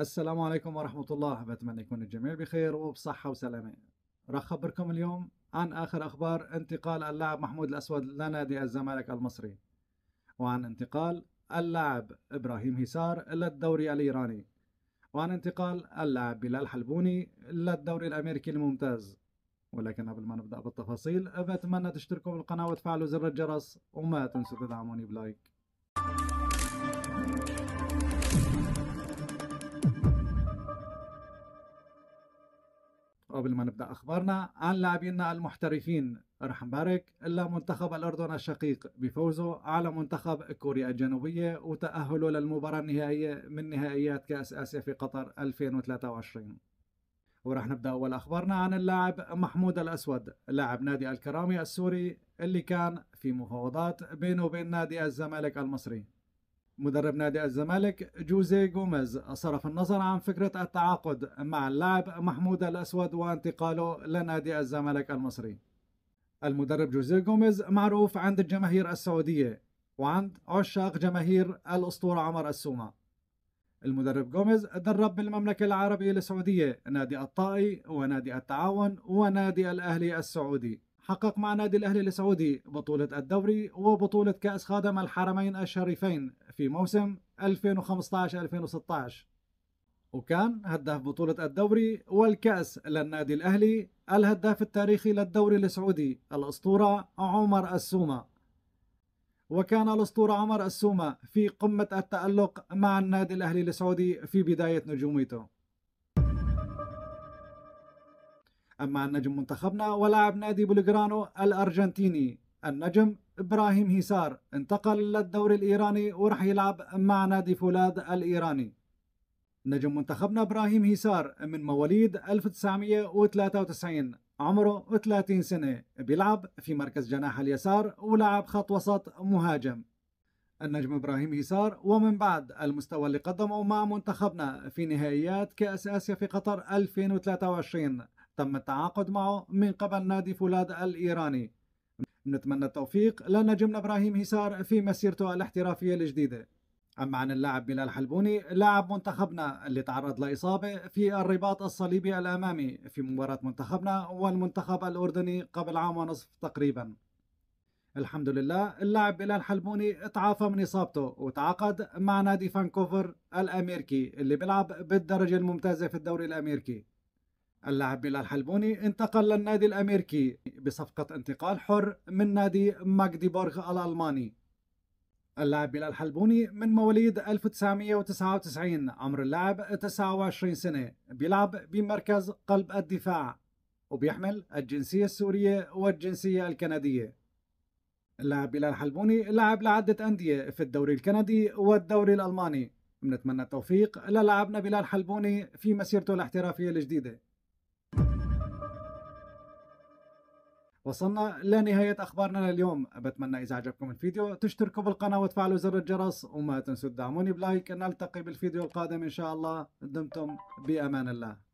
السلام عليكم ورحمة الله بتمنى يكون الجميع بخير وبصحة وسلامة راح أخبركم اليوم عن آخر أخبار انتقال اللاعب محمود الأسود لنادي الزمالك المصري وعن انتقال اللاعب إبراهيم هيسار إلى الدوري الإيراني وعن انتقال اللاعب بلال حلبوني إلى الدوري الأمريكي الممتاز ولكن قبل ما نبدأ بالتفاصيل بتمنى تشتركوا بالقناة وتفعلوا زر الجرس وما تنسوا تدعموني بلايك قبل ما نبدا اخبارنا عن لاعبينا المحترفين رح نبارك الا منتخب الاردن الشقيق بفوزه على منتخب كوريا الجنوبيه وتاهله للمباراه النهائيه من نهائيات كاس اسيا في قطر 2023 ورح نبدا اول اخبارنا عن اللاعب محمود الاسود لاعب نادي الكرامي السوري اللي كان في مفاوضات بينه وبين نادي الزمالك المصري مدرب نادي الزمالك جوزي جوميز صرف النظر عن فكرة التعاقد مع اللاعب محمود الأسود وانتقاله لنادي الزمالك المصري المدرب جوزي جوميز معروف عند الجماهير السعودية وعند عشاق جماهير الأسطورة عمر السومة المدرب جوميز درب بالمملكة العربية السعودية نادي الطائي ونادي التعاون ونادي الأهلي السعودي حقق مع نادي الأهلي السعودي بطولة الدوري وبطولة كأس خادم الحرمين الشريفين في موسم 2015-2016 وكان هداف بطولة الدوري والكأس للنادي الأهلي الهداف التاريخي للدوري السعودي الأسطورة عمر السومة وكان الأسطورة عمر السومة في قمة التألق مع النادي الأهلي السعودي في بداية نجوميته أما نجم منتخبنا ولاعب نادي بلغرانو الأرجنتيني النجم إبراهيم هيسار انتقل للدوري الإيراني وراح يلعب مع نادي فولاد الإيراني نجم منتخبنا إبراهيم هيسار من مواليد 1993 عمره 30 سنة بيلعب في مركز جناح اليسار ولاعب خط وسط مهاجم النجم إبراهيم هيسار ومن بعد المستوى اللي قدمه مع منتخبنا في نهائيات كأس آسيا في قطر 2023 تم التعاقد معه من قبل نادي فولاد الإيراني نتمنى التوفيق لنجمنا إبراهيم هسار في مسيرته الاحترافية الجديدة أما عن اللاعب بلال حلبوني لاعب منتخبنا اللي تعرض لإصابة في الرباط الصليبي الأمامي في مباراة منتخبنا والمنتخب الأردني قبل عام ونصف تقريبا الحمد لله اللاعب بلال حلبوني تعافى من إصابته وتعاقد مع نادي فانكوفر الأمريكي اللي بيلعب بالدرجة الممتازة في الدوري الأمريكي اللاعب بلال حلبوني انتقل للنادي الأمريكي بصفقة انتقال حر من نادي ماجديبورغ الألماني اللاعب بلال حلبوني من مواليد 1999 عمر اللاعب 29 سنة بيلعب بمركز قلب الدفاع وبيحمل الجنسية السورية والجنسية الكندية اللاعب بلال حلبوني لعب لعدة أندية في الدوري الكندي والدوري الألماني بنتمنى التوفيق للاعبنا بلال حلبوني في مسيرته الاحترافية الجديدة وصلنا لنهاية أخبارنا لليوم بتمنى إذا عجبكم الفيديو تشتركوا بالقناة وتفعلوا زر الجرس وما تنسوا تدعموني بلايك نلتقي بالفيديو القادم إن شاء الله دمتم بأمان الله